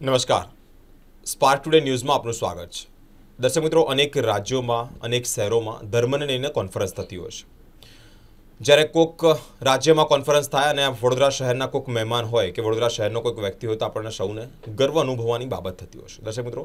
નમસ્કાર spark today ન્યૂઝમાં આપનું સ્વાગત છે દર્શક મિત્રો અનેક રાજ્યોમાં અનેક શહેરોમાં ધર્મને લઈને કોન્ફરન્સ થતી હોય છે જ્યારે કોઈક રાજ્યમાં કોન્ફરન્સ થાય અને વડોદરા શહેરના કોઈક મહેમાન હોય કે વડોદરા શહેરનો કોઈક વ્યક્તિ હોય તો આપણને સૌને ગર્વ અનુભવવાની બાબત થતી હોય છે દર્શક મિત્રો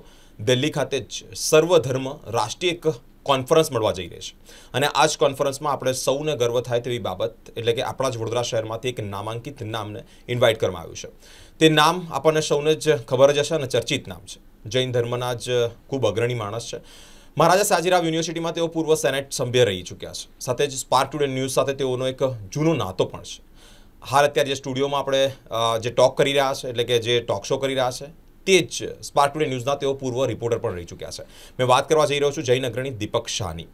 દિલ્હી ખાતે જ સર્વધર્મ રાષ્ટ્રીય એક કોન્ફરન્સ મળવા જઈ રહી છે અને આ જ કોન્ફરન્સમાં આપણે સૌને ગર્વ થાય તેવી બાબત એટલે કે આપણા જ વડોદરા શહેરમાંથી એક નામાંકિત નામને ઇન્વાઇટ કરવામાં આવ્યું છે તે નામ આપણને સૌને જ ખબર જ હશે અને ચર્ચિત નામ છે જૈન ધર્મના જ ખૂબ અગ્રણી માણસ છે મહારાજા સાજીરાવ યુનિવર્સિટીમાં તેઓ પૂર્વ સેનેટ સભ્ય રહી ચૂક્યા છે સાથે જ સ્પાર્ક ટુડે ન્યૂઝ સાથે તેઓનો એક જૂનો નાતો પણ છે હાલ અત્યારે જે સ્ટુડિયોમાં આપણે જે ટોક કરી રહ્યા છે એટલે કે જે ટોક શો કરી રહ્યા છે તે જ સ્પાર્ક ટુડે ન્યૂઝના તેઓ પૂર્વ રિપોર્ટર પણ રહી ચૂક્યા છે મેં વાત કરવા જઈ રહ્યો છું જૈન અગ્રણી દીપક શાહની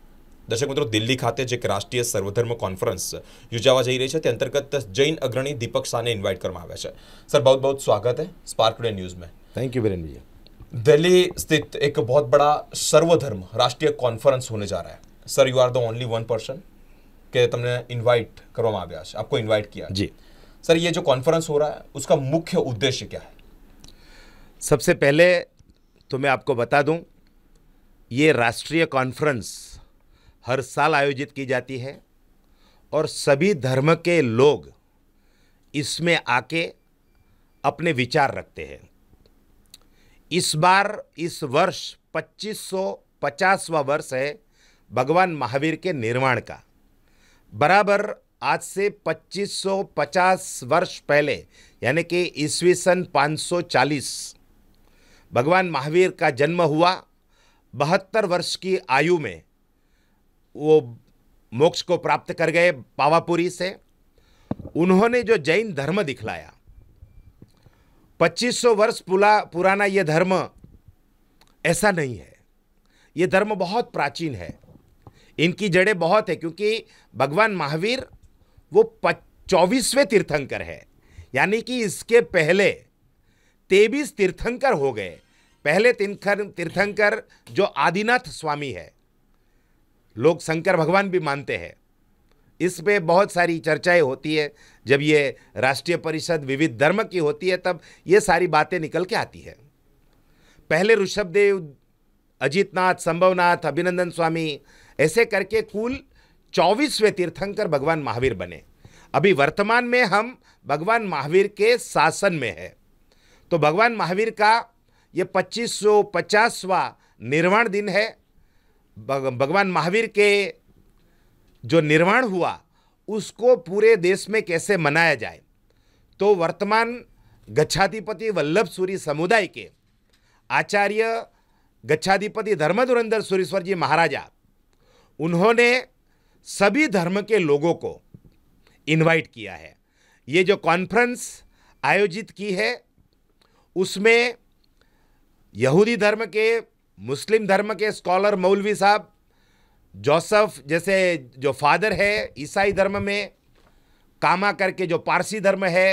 दर्शकों दिल्ली ખાતે જે રાષ્ટ્રીય સર્વધર્મ કોન્ફરન્સ યોજાવા જઈ રહ્યો છે તે અંતર્ગત જૈન અગ્રણી દીપક સાને ઇન્વાઇટ કરવામાં આવ્યા છે સર બહુત બહુત સ્વાગત છે સ્પાર્કડે ન્યૂઝ મેં थैंक यू વિરેનજીયા દિલ્હી સ્થિત એક બહુત બڑا સર્વધર્મ રાષ્ટ્રીય કોન્ફરન્સ હોને જઈ રહ્યો છે sir you are the only one person કે તમને ઇન્વાઇટ કરવામાં આવ્યા છે આપકો ઇન્વાઇટ કિયા જી સર યે જો કોન્ફરન્સ હો રહા હૈ uska મુખ્ય ઉદ્દેશ્ય ક્યા હૈ સબસે પહેલે તો મે આપકો બતા દું યે રાષ્ટ્રીય કોન્ફરન્સ हर साल आयोजित की जाती है और सभी धर्म के लोग इसमें आके अपने विचार रखते हैं इस बार इस वर्ष 2550वां वर्ष है भगवान महावीर के निर्माण का बराबर आज से 2550 वर्ष पहले यानी कि ईस्वी सन 540 भगवान महावीर का जन्म हुआ बहत्तर वर्ष की आयु में वो मोक्ष को प्राप्त कर गए पावापुरी से उन्होंने जो जैन धर्म दिखलाया 2500 वर्ष पुला पुराना ये धर्म ऐसा नहीं है ये धर्म बहुत प्राचीन है इनकी जड़ें बहुत है क्योंकि भगवान महावीर वो चौबीसवें तीर्थंकर है यानी कि इसके पहले तेबीस तीर्थंकर हो गए पहले तीर्थंकर जो आदिनाथ स्वामी है लोग शंकर भगवान भी मानते हैं इस पे बहुत सारी चर्चाएं होती है जब ये राष्ट्रीय परिषद विविध धर्म की होती है तब ये सारी बातें निकल के आती है पहले ऋषभदेव अजीतनाथ संभवनाथ अभिनंदन स्वामी ऐसे करके कुल चौबीसवें तीर्थंकर भगवान महावीर बने अभी वर्तमान में हम भगवान महावीर के शासन में है तो भगवान महावीर का ये 2550वां निर्वाण दिन है भगवान महावीर के जो निर्माण हुआ उसको पूरे देश में कैसे मनाया जाए तो वर्तमान गच्छाधिपति वल्लभ सूरी समुदाय के आचार्य गच्छाधिपति धर्मधुरंधर सूरीश्वर जी महाराजा उन्होंने सभी धर्म के लोगों को इनवाइट किया है ये जो कॉन्फ्रेंस आयोजित की है उसमें यहूदी धर्म के मुस्लिम धर्म के स्कॉलर मौलवी साहब जोसफ जैसे जो फादर है ईसाई धर्म में कामा करके जो पारसी धर्म है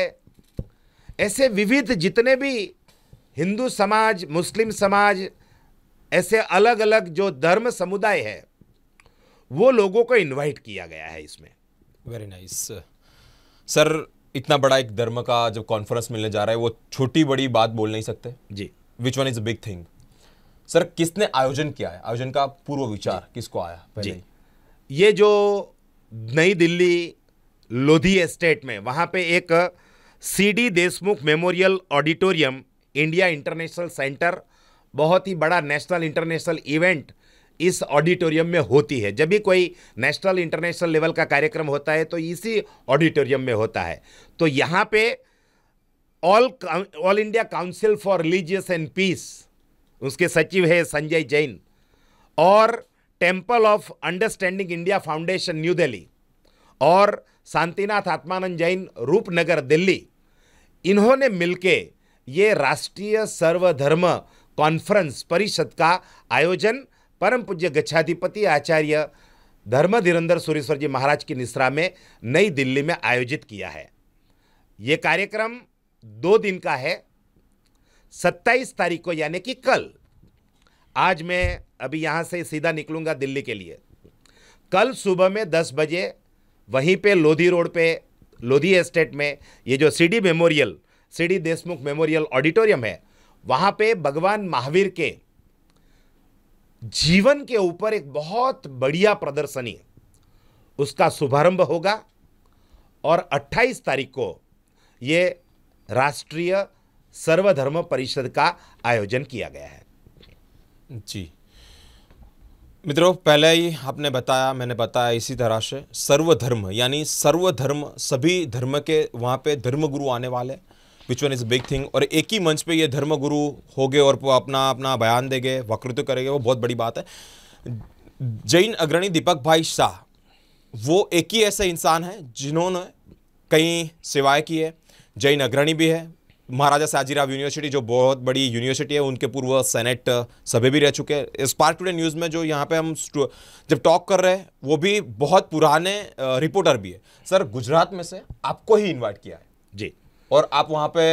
ऐसे विविध जितने भी हिंदू समाज मुस्लिम समाज ऐसे अलग अलग जो धर्म समुदाय है वो लोगों को इनवाइट किया गया है इसमें वेरी नाइस सर इतना बड़ा एक धर्म का जब कॉन्फ्रेंस मिलने जा रहा है वो छोटी बड़ी बात बोल नहीं सकते जी which one is a big thing sir किसने आयोजन किया है आयोजन का पूर्व विचार किसको आया पहले ये जो नई दिल्ली लोधी एस्टेट में वहाँ पे एक CD Deshmukh memorial auditorium India International Centre बहुत ही बड़ा नेशनल इंटरनेशनल इवेंट इस ऑडिटोरियम में होती है जब भी कोई नेशनल इंटरनेशनल लेवल का कार्यक्रम होता है तो इसी ऑडिटोरियम में होता है तो यहाँ पे all all India council for religious and peace उसके सचिव है संजय जैन और temple of understanding India foundation New Delhi और शांतिनाथ आत्मानंद जैन रूपनगर दिल्ली इन्होंने मिलके ये राष्ट्रीय सर्वधर्म कॉन्फ्रेंस परिषद का आयोजन परम पूज्य गच्छाधिपति आचार्य धीरेन्द्र सुरेश्वर जी महाराज की निश्रा में नई दिल्ली में आयोजित किया है ये कार्यक्रम दो दिन का है सत्ताईस तारीख को यानी कि कल आज मैं अभी यहाँ से सीधा निकलूँगा दिल्ली के लिए कल सुबह में दस बजे वहीं पे लोधी रोड पे लोधी एस्टेट में ये जो CD memorial CD Deshmukh memorial auditorium है वहाँ पे भगवान महावीर के जीवन के ऊपर एक बहुत बढ़िया प्रदर्शनी उसका शुभारंभ होगा और 28 तारीख को ये राष्ट्रीय सर्वधर्म परिषद का आयोजन किया गया है जी मित्रों पहले ही आपने बताया मैंने बताया इसी तरह से सर्वधर्म यानी सर्वधर्म सभी धर्म के वहाँ पे धर्मगुरु आने वाले which one is big thing और एक ही मंच पे ये धर्मगुरु हो गए और अपना अपना बयान देंगे वक्तृत्व करेंगे वो बहुत बड़ी बात है जैन अग्रणी दीपक भाई शाह वो एक ही ऐसे इंसान हैं जिन्होंने कई सेवाएँ की है जैन अग्रणी भी है महाराजा साजीराव यूनिवर्सिटी जो बहुत बड़ी यूनिवर्सिटी है उनके पूर्व सेनेट सभी भी रह चुके हैं स्पार्क टुडे न्यूज़ में जो यहाँ पे हम जब टॉक कर रहे हैं वो भी बहुत पुराने रिपोर्टर भी है सर गुजरात में से आपको ही इन्वाइट किया है जी और आप वहाँ पे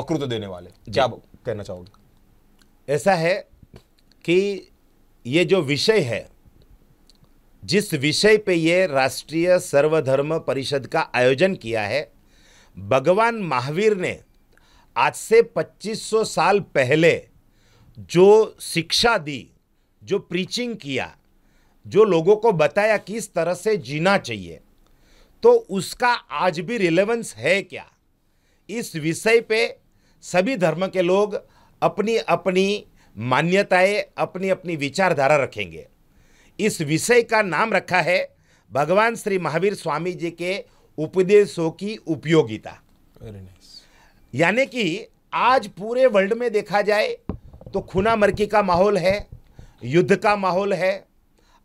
वक्तृत्व देने वाले क्या कहना चाहोगे ऐसा है कि ये जो विषय है जिस विषय पे ये राष्ट्रीय सर्वधर्म परिषद का आयोजन किया है भगवान महावीर ने आज से 2500 साल पहले जो शिक्षा दी जो प्रीचिंग किया जो लोगों को बताया किस तरह से जीना चाहिए तो उसका आज भी रिलेवेंस है क्या इस विषय पे सभी धर्म के लोग अपनी अपनी मान्यताएं अपनी अपनी विचारधारा रखेंगे इस विषय का नाम रखा है भगवान श्री महावीर स्वामी जी के उपदेशों की उपयोगिता यानी कि आज पूरे वर्ल्ड में देखा जाए तो खुना मरकी का माहौल है युद्ध का माहौल है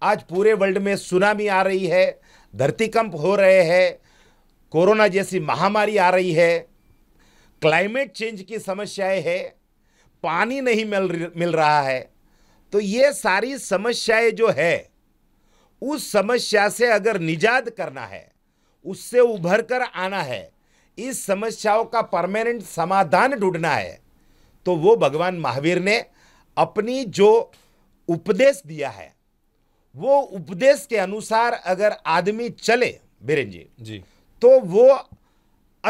आज पूरे वर्ल्ड में सुनामी आ रही है धरतीकंप हो रहे हैं कोरोना जैसी महामारी आ रही है क्लाइमेट चेंज की समस्याएं है पानी नहीं मिल मिल रहा है तो ये सारी समस्याएं जो है उस समस्या से अगर निजात करना है उससे उभर कर आना है इस समस्याओं का परमानेंट समाधान ढूंढना है तो वो भगवान महावीर ने अपनी जो उपदेश दिया है वो उपदेश के अनुसार अगर आदमी चले बीरेन जी जी तो वो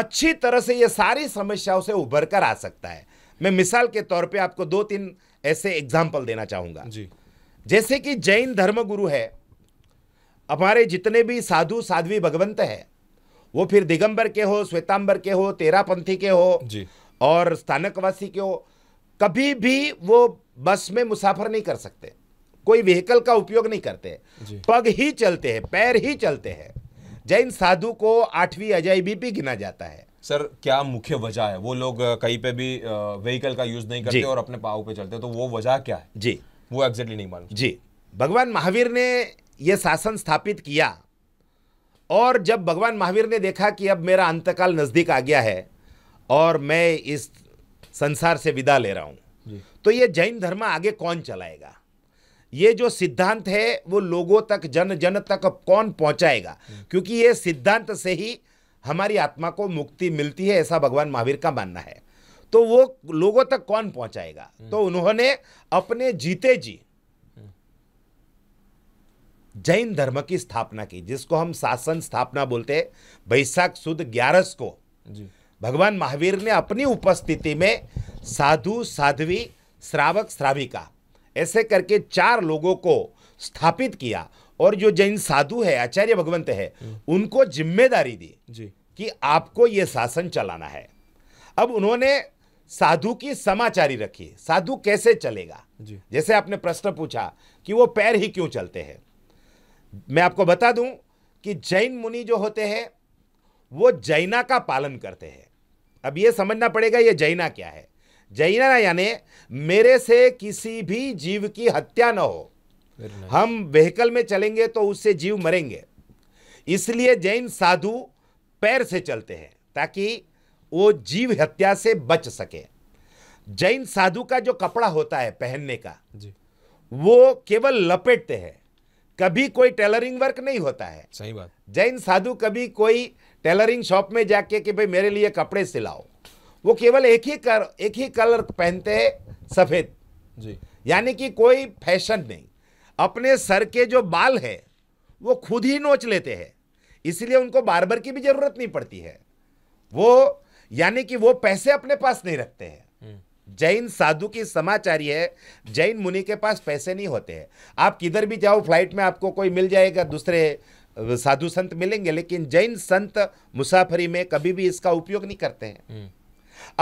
अच्छी तरह से ये सारी समस्याओं से उभर कर आ सकता है मैं मिसाल के तौर पे आपको दो तीन ऐसे एग्जाम्पल देना चाहूंगा जी जैसे कि जैन धर्म गुरु है हमारे जितने भी साधु साध्वी भगवंत है वो फिर दिगंबर के हो श्वेतांबर के हो तेरापंथी के हो जी और स्थानकवासी के हो कभी भी वो बस में मुसाफर नहीं कर सकते कोई व्हीकल का उपयोग नहीं करते पग ही चलते हैं पैर ही चलते हैं जैन साधु को आठवीं अजय भी गिना जाता है सर क्या मुख्य वजह है वो लोग कहीं पे भी व्हीकल का यूज नहीं करते और अपने पाव पे चलते तो वो वजह क्या है जी वो एग्जैक्टली नहीं मालूम जी भगवान महावीर ने ये शासन स्थापित किया और जब भगवान महावीर ने देखा कि अब मेरा अंतकाल नज़दीक आ गया है और मैं इस संसार से विदा ले रहा हूँ तो ये जैन धर्म आगे कौन चलाएगा ये जो सिद्धांत है वो लोगों तक जन जन तक कौन पहुंचाएगा हम्म। क्योंकि ये सिद्धांत से ही हमारी आत्मा को मुक्ति मिलती है ऐसा भगवान महावीर का मानना है तो वो लोगों तक कौन पहुंचाएगा हम्म। तो उन्होंने अपने जीते जी जैन धर्म की स्थापना की जिसको हम शासन स्थापना बोलते हैं बैसाख सुद ग्यारस को भगवान महावीर ने अपनी उपस्थिति में साधु साध्वी श्रावक श्राविका ऐसे करके चार लोगों को स्थापित किया और जो जैन साधु है आचार्य भगवंत है हम्म। उनको जिम्मेदारी दी जी। कि आपको ये शासन चलाना है अब उन्होंने साधु की समाचारी रखी साधु कैसे चलेगा जैसे आपने प्रश्न पूछा कि वो पैर ही क्यों चलते हैं मैं आपको बता दूं कि जैन मुनि जो होते हैं वो जैना का पालन करते हैं अब ये समझना पड़ेगा ये जैना क्या है जैना यानी मेरे से किसी भी जीव की हत्या न हो हम व्हीकल में चलेंगे तो उससे जीव मरेंगे इसलिए जैन साधु पैर से चलते हैं ताकि वो जीव हत्या से बच सके जैन साधु का जो कपड़ा होता है पहनने का जी। वो केवल लपेटते हैं कभी कोई टेलरिंग वर्क नहीं होता है सही बात जैन साधु कभी कोई टेलरिंग शॉप में जाके कि भाई मेरे लिए कपड़े सिलाओ वो केवल एक ही कर एक ही कलर पहनते हैं सफ़ेद जी यानी कि कोई फैशन नहीं अपने सर के जो बाल है वो खुद ही नोच लेते हैं इसलिए उनको बार बार की भी ज़रूरत नहीं पड़ती है वो यानी कि वो पैसे अपने पास नहीं रखते हैं जैन साधु की समाचारी है जैन मुनि के पास पैसे नहीं होते हैं आप किधर भी जाओ फ्लाइट में आपको कोई मिल जाएगा दूसरे साधु संत मिलेंगे लेकिन जैन संत मुसाफरी में कभी भी इसका उपयोग नहीं करते हैं हम्म।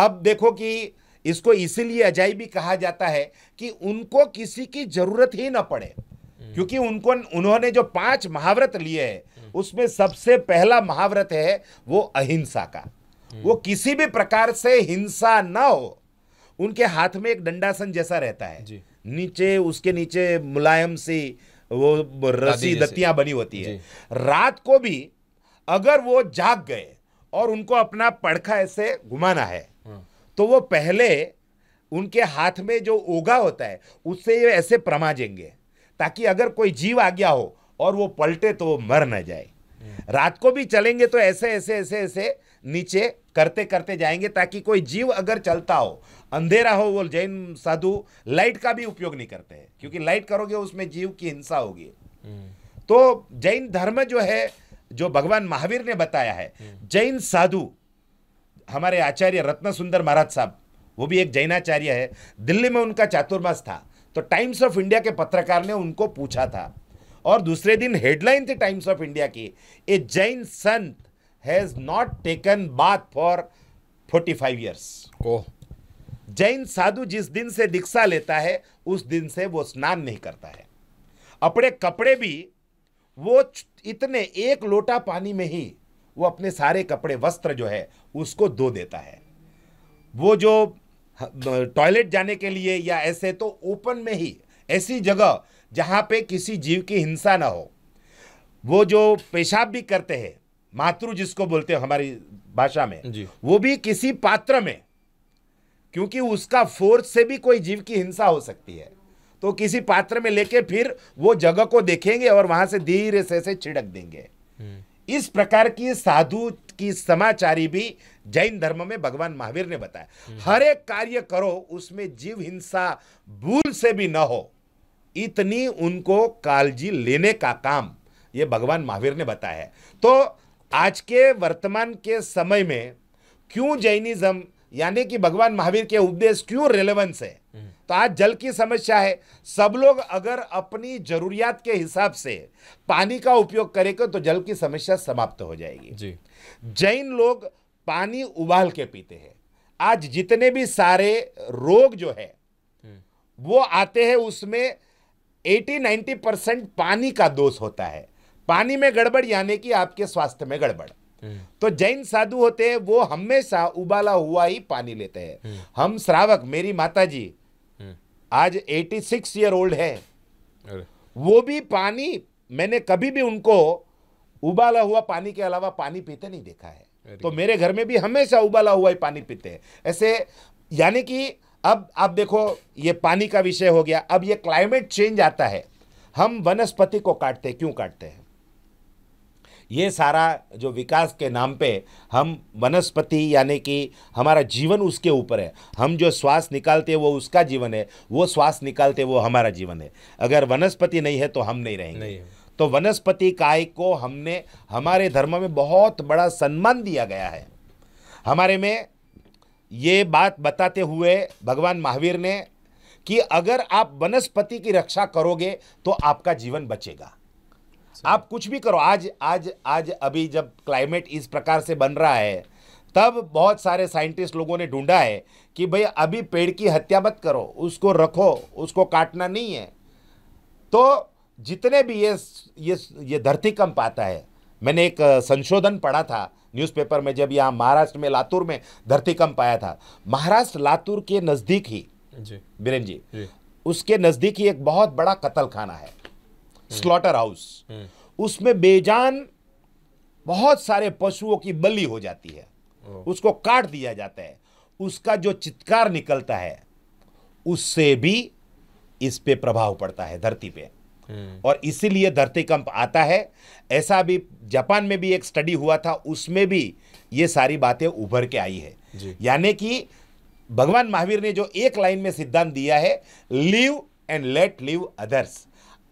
अब देखो कि इसको इसीलिए भी कहा जाता है कि उनको किसी की जरूरत ही ना पड़े हम्म। क्योंकि उनको उन्होंने जो पांच महाव्रत लिए हैं हम्म। उसमें सबसे पहला महाव्रत है वो अहिंसा का वो किसी भी प्रकार से हिंसा ना हो उनके हाथ में एक डंडासन जैसा रहता है नीचे उसके नीचे मुलायम सी वो रस्सी दत्तियां बनी होती है रात को भी अगर वो जाग गए और उनको अपना पड़खा ऐसे घुमाना है हाँ। तो वो पहले उनके हाथ में जो ओगा होता है उससे ये ऐसे प्रमाजेंगे ताकि अगर कोई जीव आ गया हो और वो पलटे तो वो मर न जाए हाँ। रात को भी चलेंगे तो ऐसे ऐसे ऐसे ऐसे नीचे करते करते जाएंगे ताकि कोई जीव अगर चलता हो अंधेरा हो वो जैन साधु लाइट का भी उपयोग नहीं करते हैं क्योंकि लाइट करोगे उसमें जीव की हिंसा होगी हम्म। तो जैन धर्म जो है जो भगवान महावीर ने बताया है हम्म। जैन साधु हमारे आचार्य रत्न सुंदर महाराज साहब वो भी एक जैनाचार्य है दिल्ली में उनका चातुर्मास था तो टाइम्स ऑफ इंडिया के पत्रकार ने उनको पूछा था और दूसरे दिन हेडलाइन थी टाइम्स ऑफ इंडिया की ए जैन संत has not taken bath for forty five years oh Jain साधु जिस दिन से दीक्षा लेता है उस दिन से वो स्नान नहीं करता है अपने कपड़े भी वो इतने एक लोटा पानी में ही वो अपने सारे कपड़े वस्त्र जो है उसको धो देता है वो जो टॉयलेट जाने के लिए या ऐसे तो ओपन में ही ऐसी जगह जहाँ पे किसी जीव की हिंसा ना हो वो जो पेशाब भी करते हैं मातृ जिसको बोलते हैं हमारी भाषा में वो भी किसी पात्र में क्योंकि उसका फोर्स से भी कोई जीव की हिंसा हो सकती है तो किसी पात्र में लेके फिर वो जगह को देखेंगे और वहां से धीरे से से छिड़क देंगे हम्म। इस प्रकार की साधु की समाचारी भी जैन धर्म में भगवान महावीर ने बताया हम्म। हर एक कार्य करो उसमें जीव हिंसा भूल से भी न हो इतनी उनको कालजी लेने का काम ये भगवान महावीर ने बताया है तो आज के वर्तमान के समय में क्यों जैनिज्म यानी कि भगवान महावीर के उपदेश क्यों रेलेवेंस है तो आज जल की समस्या है सब लोग अगर अपनी जरूरियात के हिसाब से पानी का उपयोग करेंगे तो जल की समस्या समाप्त हो जाएगी जी जैन लोग पानी उबाल के पीते हैं आज जितने भी सारे रोग जो है हम्म। वो आते हैं उसमें 80-90 परसेंट पानी का दोष होता है पानी में गड़बड़ यानी कि आपके स्वास्थ्य में गड़बड़ हम्म। तो जैन साधु होते हैं वो हमेशा उबाला हुआ ही पानी लेते हैं हम्म। हम श्रावक मेरी माता जी हम्म। आज 86 ईयर ओल्ड है वो भी पानी मैंने कभी भी उनको उबाला हुआ पानी के अलावा पानी पीते नहीं देखा है तो मेरे घर में भी हमेशा उबाला हुआ ही पानी पीते हैं ऐसे यानी कि अब आप देखो ये पानी का विषय हो गया अब ये क्लाइमेट चेंज आता है हम वनस्पति को काटते क्यों काटते हैं ये सारा जो विकास के नाम पे हम वनस्पति यानी कि हमारा जीवन उसके ऊपर है हम जो श्वास निकालते हैं वो उसका जीवन है वो श्वास निकालते वो हमारा जीवन है अगर वनस्पति नहीं है तो हम नहीं रहेंगे नहीं। तो वनस्पति काय को हमने हमारे धर्म में बहुत बड़ा सम्मान दिया गया है हमारे में ये बात बताते हुए भगवान महावीर ने कि अगर आप वनस्पति की रक्षा करोगे तो आपका जीवन बचेगा आप कुछ भी करो आज आज आज अभी जब क्लाइमेट इस प्रकार से बन रहा है तब बहुत सारे साइंटिस्ट लोगों ने ढूंढा है कि भाई अभी पेड़ की हत्या मत करो उसको रखो उसको काटना नहीं है तो जितने भी ये ये ये धरती कंप आता है मैंने एक संशोधन पढ़ा था न्यूज़पेपर में जब यहाँ महाराष्ट्र में लातूर में धरती कंप आया था महाराष्ट्र लातूर के नज़दीक ही जी जी, जी उसके नज़दीक ही एक बहुत बड़ा कत्ल खाना है स्लॉटर हाउस उसमें बेजान बहुत सारे पशुओं की बलि हो जाती है उसको काट दिया जाता है उसका जो चित्कार निकलता है उससे भी इस पे प्रभाव पड़ता है धरती पे हम्म। और इसीलिए धरती कंप आता है ऐसा भी जापान में भी एक स्टडी हुआ था उसमें भी ये सारी बातें उभर के आई है यानी कि भगवान महावीर ने जो एक लाइन में सिद्धांत दिया है live and let live others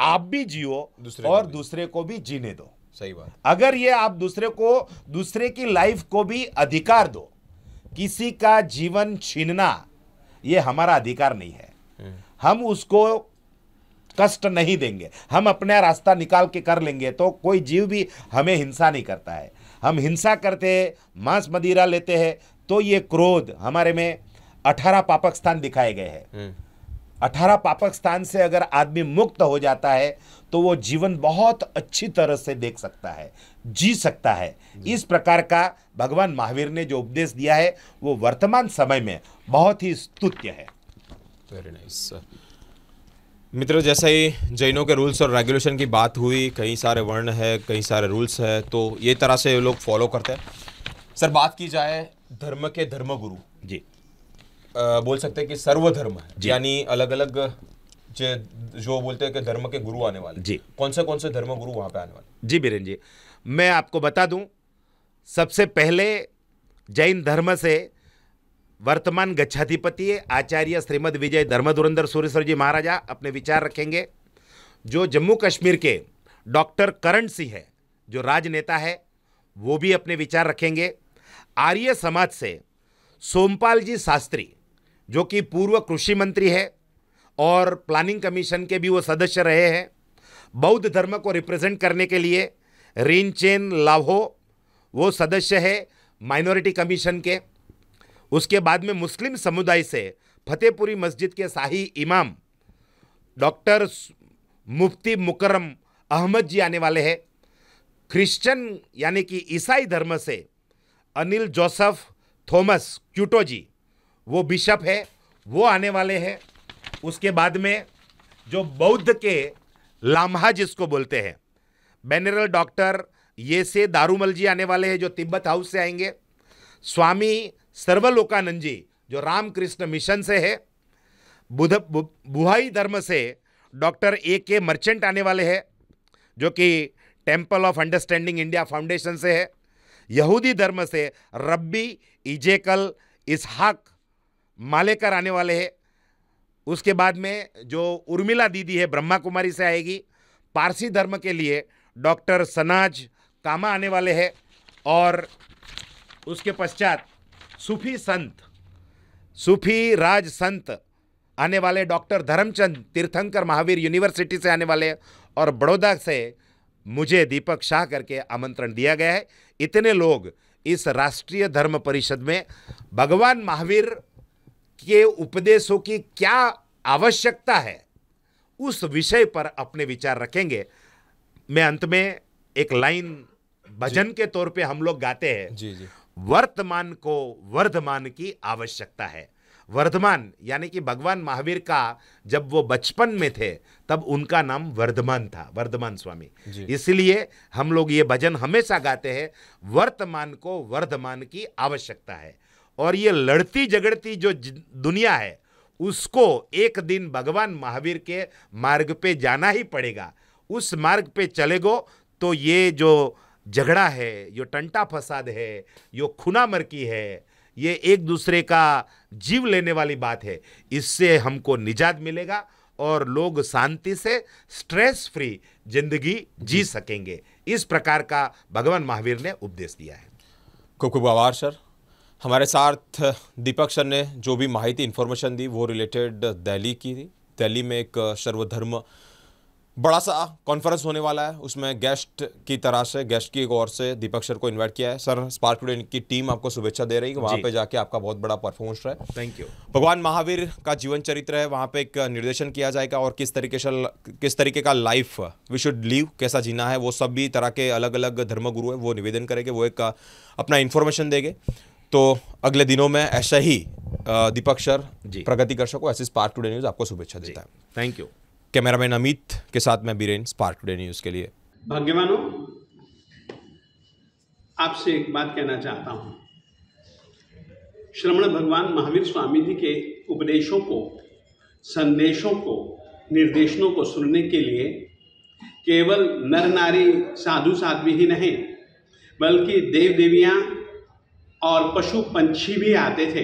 आप भी जियो दूसरे और दूसरे को भी जीने दो सही बात अगर ये आप दूसरे को दूसरे की लाइफ को भी अधिकार दो किसी का जीवन छीनना ये हमारा अधिकार नहीं है हम्म। हम उसको कष्ट नहीं देंगे हम अपना रास्ता निकाल के कर लेंगे तो कोई जीव भी हमें हिंसा नहीं करता है हम हिंसा करते हैं मांस मदिरा लेते हैं तो ये क्रोध हमारे में अठारह पापक स्थान दिखाए गए हैं हम्म। अठारह पापक स्थान से अगर आदमी मुक्त हो जाता है तो वो जीवन बहुत अच्छी तरह से देख सकता है जी सकता है इस प्रकार का भगवान महावीर ने जो उपदेश दिया है वो वर्तमान समय में बहुत ही स्तुत्य है वेरी नाइस मित्रों जैसे ही जैनों के रूल्स और रेगुलेशन की बात हुई कई सारे वर्ण है कई सारे रूल्स है तो ये तरह से लोग फॉलो करते हैं सर बात की जाए धर्म के धर्मगुरु जी बोल सकते हैं कि सर्वधर्म है यानी अलग अलग जो बोलते हैं कि धर्म के गुरु आने वाले जी कौन से कौन से धर्म गुरु वहाँ पे आने वाले जी बीरेन जी मैं आपको बता दूं सबसे पहले जैन धर्म से वर्तमान गच्छाधिपति आचार्य श्रीमद विजय धर्म धुरंधर सूर्यसर जी महाराजा अपने विचार रखेंगे जो जम्मू कश्मीर के डॉक्टर करण सिंह है जो राजनेता है वो भी अपने विचार रखेंगे आर्य समाज से सोमपाल जी शास्त्री जो कि पूर्व कृषि मंत्री है और प्लानिंग कमीशन के भी वो सदस्य रहे हैं बौद्ध धर्म को रिप्रेजेंट करने के लिए रिनचेन लाहो वो सदस्य है माइनॉरिटी कमीशन के उसके बाद में मुस्लिम समुदाय से फतेहपुरी मस्जिद के शाही इमाम डॉक्टर मुफ्ती मुकरम अहमद जी आने वाले हैं क्रिश्चियन यानी कि ईसाई धर्म से अनिल जोसफ थॉमस क्यूटो जी वो बिशप है वो आने वाले हैं उसके बाद में जो बौद्ध के लाम्हा जिसको बोलते हैं बेनरल डॉक्टर ये से दारूमल जी आने वाले हैं जो तिब्बत हाउस से आएंगे स्वामी सर्वलोकानंद जी जो रामकृष्ण मिशन से है बुध बुहाई धर्म से डॉक्टर ए के मर्चेंट आने वाले हैं जो कि temple of understanding India foundation से है यहूदी धर्म से रब्बी इजेकल इसहाक मालेकर आने वाले हैं उसके बाद में जो उर्मिला दीदी है ब्रह्मा कुमारी से आएगी पारसी धर्म के लिए डॉक्टर सनाज कामा आने वाले हैं और उसके पश्चात सूफी संत सूफी राज संत आने वाले डॉक्टर धर्मचंद तीर्थंकर महावीर यूनिवर्सिटी से आने वाले और बड़ौदा से मुझे दीपक शाह करके आमंत्रण दिया गया है इतने लोग इस राष्ट्रीय धर्म परिषद में भगवान महावीर के उपदेशों की क्या आवश्यकता है उस विषय पर अपने विचार रखेंगे मैं अंत में एक लाइन भजन के तौर पे हम लोग गाते हैं जी जी वर्तमान को वर्धमान की आवश्यकता है वर्धमान यानी कि भगवान महावीर का जब वो बचपन में थे तब उनका नाम वर्धमान था वर्धमान स्वामी इसलिए हम लोग ये भजन हमेशा गाते हैं वर्तमान को वर्धमान की आवश्यकता है और ये लड़ती झगड़ती जो दुनिया है उसको एक दिन भगवान महावीर के मार्ग पे जाना ही पड़ेगा उस मार्ग पे चलेगो तो ये जो झगड़ा है जो टंटा फसाद है जो खुना मरकी है ये एक दूसरे का जीव लेने वाली बात है इससे हमको निजात मिलेगा और लोग शांति से स्ट्रेस फ्री जिंदगी जी सकेंगे इस प्रकार का भगवान महावीर ने उपदेश दिया है खूब खूब आभार सर हमारे साथ दीपक सर ने जो भी माहिती इन्फॉर्मेशन दी वो रिलेटेड दिल्ली की थी दिल्ली में एक सर्वधर्म बड़ा सा कॉन्फ्रेंस होने वाला है उसमें गेस्ट की तरह से गेस्ट की एक ओर से दीपक सर को इनवाइट किया है सर स्पार्क टुडे की टीम आपको शुभेच्छा दे रही है कि वहाँ पे जाके आपका बहुत बड़ा परफॉर्मेंस रहा है थैंक यू भगवान महावीर का जीवन चरित्र है वहाँ पे एक निर्देशन किया जाएगा और किस तरीके से किस तरीके का लाइफ वी शुड लीव कैसा जीना है वो सब भी तरह के अलग अलग धर्मगुरु है वो निवेदन करेंगे वो एक अपना इन्फॉर्मेशन देंगे तो अगले दिनों में ऐसे ही दीपक सर जी प्रगति कर सको ऐसे स्पार्क टुडे न्यूज़ आपको शुभेच्छा देता है थैंक यू कैमरामैन अमित के साथ मैं बीरेन स्पार्क टुडे न्यूज़ के लिए भाग्यवानों आपसे एक बात कहना चाहता हूं श्रमण भगवान महावीर स्वामी जी के उपदेशों को संदेशों को निर्देशों को सुनने के लिए केवल नर नारी साधु साध्वी ही नहीं बल्कि देव देवियां और पशु पंछी भी आते थे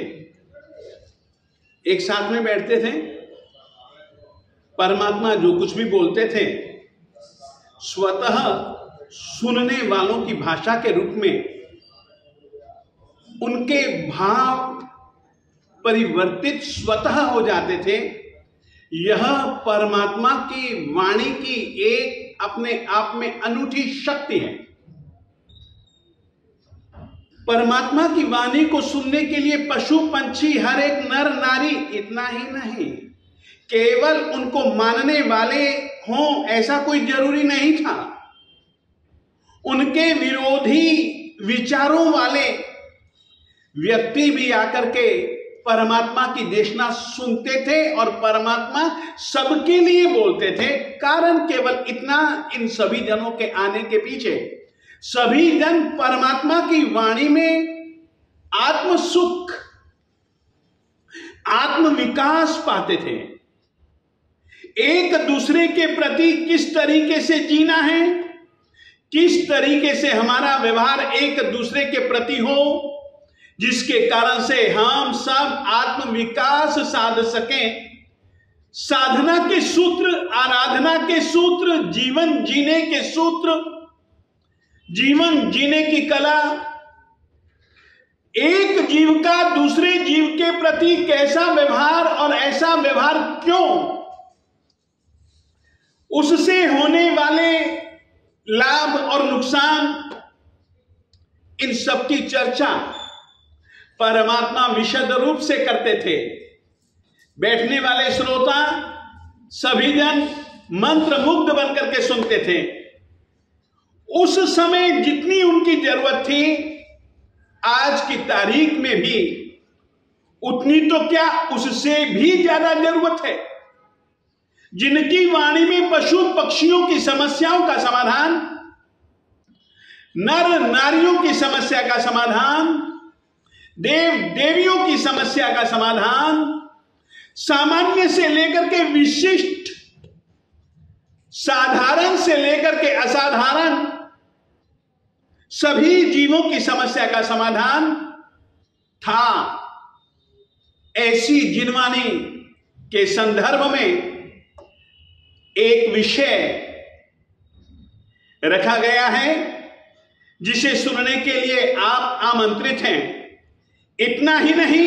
एक साथ में बैठते थे परमात्मा जो कुछ भी बोलते थे स्वतः सुनने वालों की भाषा के रूप में उनके भाव परिवर्तित स्वतः हो जाते थे यह परमात्मा की वाणी की एक अपने आप में अनूठी शक्ति है परमात्मा की वाणी को सुनने के लिए पशु पंछी हर एक नर नारी इतना ही नहीं केवल उनको मानने वाले हों ऐसा कोई जरूरी नहीं था उनके विरोधी विचारों वाले व्यक्ति भी आकर के परमात्मा की देशना सुनते थे और परमात्मा सबके लिए बोलते थे कारण केवल इतना इन सभी जनों के आने के पीछे सभी जन परमात्मा की वाणी में आत्म सुख आत्म विकास पाते थे एक दूसरे के प्रति किस तरीके से जीना है किस तरीके से हमारा व्यवहार एक दूसरे के प्रति हो जिसके कारण से हम सब आत्म विकास साध सकें साधना के सूत्र आराधना के सूत्र जीवन जीने के सूत्र जीवन जीने की कला एक जीव का दूसरे जीव के प्रति कैसा व्यवहार और ऐसा व्यवहार क्यों उससे होने वाले लाभ और नुकसान इन सब की चर्चा परमात्मा विशद रूप से करते थे बैठने वाले श्रोता सभी जन मंत्र मुग्ध बनकर के सुनते थे उस समय जितनी उनकी जरूरत थी आज की तारीख में भी उतनी तो क्या उससे भी ज्यादा जरूरत है जिनकी वाणी में पशु पक्षियों की समस्याओं का समाधान नर नारियों की समस्या का समाधान देव देवियों की समस्या का समाधान सामान्य से लेकर के विशिष्ट साधारण से लेकर के असाधारण सभी जीवों की समस्या का समाधान था ऐसी जिनवानी के संदर्भ में एक विषय रखा गया है जिसे सुनने के लिए आप आमंत्रित हैं इतना ही नहीं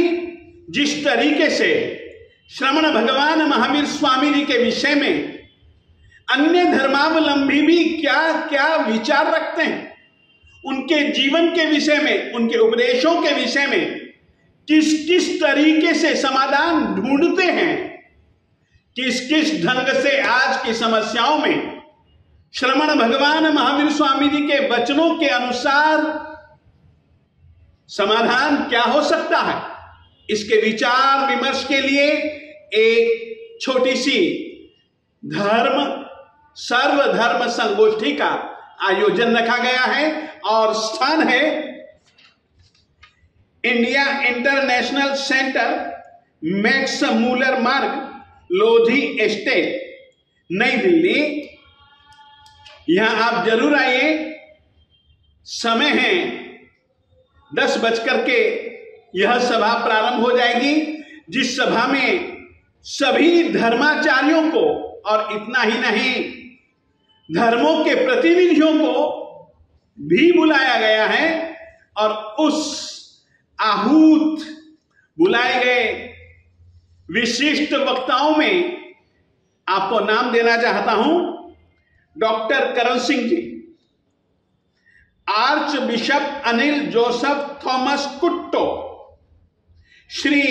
जिस तरीके से श्रवण भगवान महावीर स्वामी जी के विषय में अन्य धर्मावलंबी भी क्या क्या विचार रखते हैं उनके जीवन के विषय में उनके उपदेशों के विषय में किस किस तरीके से समाधान ढूंढते हैं किस किस ढंग से आज की समस्याओं में श्रमण भगवान महावीर स्वामी जी के वचनों के अनुसार समाधान क्या हो सकता है इसके विचार विमर्श के लिए एक छोटी सी धर्म सर्वधर्म संगोष्ठी का आयोजन रखा गया है और स्थान है India International Centre Max Mueller Marg Lodhi estate नई दिल्ली यहां आप जरूर आइए समय है दस बजकर के यह सभा प्रारंभ हो जाएगी जिस सभा में सभी धर्माचार्यों को और इतना ही नहीं धर्मों के प्रतिनिधियों को भी बुलाया गया है और उस आहूत बुलाए गए विशिष्ट वक्ताओं में आपको नाम देना चाहता हूं doctor Karan Singh ji archbishop Anil Joseph Thomas Couto Shri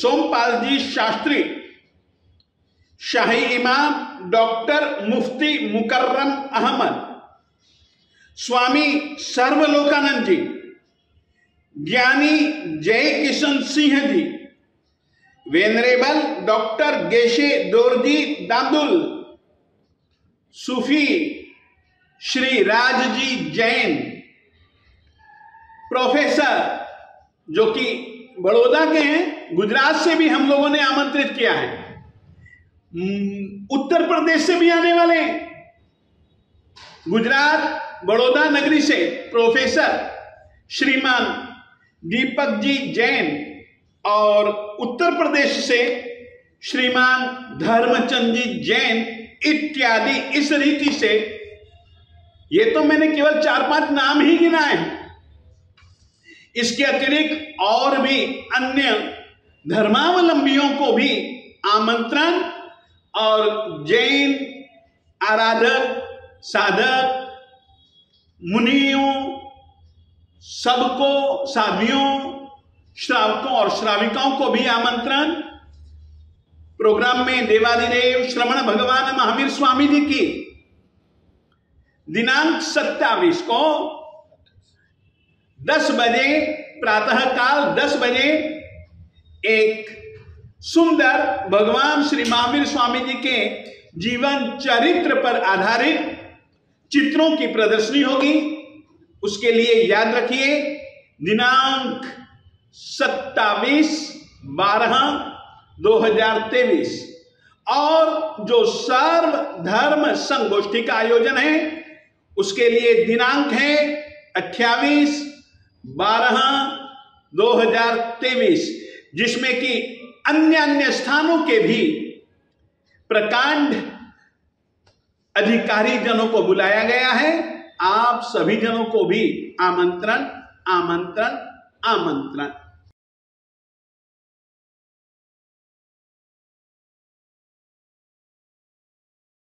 Sompal ji Shastri शाही इमाम डॉक्टर मुफ्ती मुकर्रम अहमद स्वामी सर्वलोकानंद जी ज्ञानी जय किशन सिंह जी वेनरेबल डॉक्टर गेशे दोरजी दादुल सूफी श्री राजजी जैन प्रोफेसर जो कि बड़ौदा के हैं गुजरात से भी हम लोगों ने आमंत्रित किया है हम्म, उत्तर प्रदेश से भी आने वाले हैं गुजरात बड़ौदा नगरी से प्रोफेसर श्रीमान दीपक जी जैन और उत्तर प्रदेश से श्रीमान धर्मचंद जी जैन इत्यादि इस रीति से ये तो मैंने केवल चार पांच नाम ही गिनाए है इसके अतिरिक्त और भी अन्य धर्मावलंबियों को भी आमंत्रण और जैन आराधक साधक मुनियों सबको साधियों श्रावकों और श्राविकाओं को भी आमंत्रण प्रोग्राम में देवादिदेव श्रवण भगवान महावीर स्वामी जी की दिनांक सत्तावीस को दस बजे प्रातः काल दस बजे एक सुंदर भगवान श्री महावीर स्वामी जी के जीवन चरित्र पर आधारित चित्रों की प्रदर्शनी होगी उसके लिए याद रखिए दिनांक सत्तावीस बारह दो हजार तेईस और जो सर्व धर्म संगोष्ठी का आयोजन है उसके लिए दिनांक है 28 बारह दो हजार तेईस जिसमें कि अन्य अन्य स्थानों के भी प्रकांड अधिकारी जनों को बुलाया गया है आप सभी जनों को भी आमंत्रण आमंत्रण आमंत्रण